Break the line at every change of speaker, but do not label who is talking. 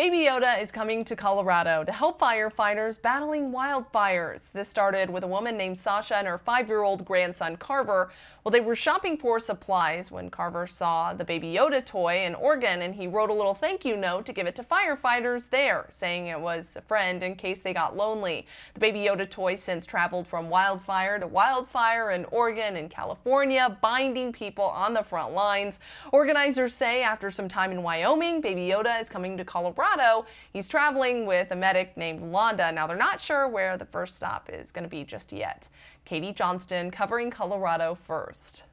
Baby Yoda is coming to Colorado to help firefighters battling wildfires. This started with a woman named Sasha and her five-year-old grandson Carver. Well, they were shopping for supplies when Carver saw the Baby Yoda toy in Oregon, and he wrote a little thank you note to give it to firefighters there, saying it was a friend in case they got lonely. The Baby Yoda toy since traveled from wildfire to wildfire in Oregon and California, binding people on the front lines. Organizers say after some time in Wyoming, Baby Yoda is coming to Colorado Colorado. He's traveling with a medic named Londa. Now, they're not sure where the first stop is going to be just yet. Katie Johnston covering Colorado first.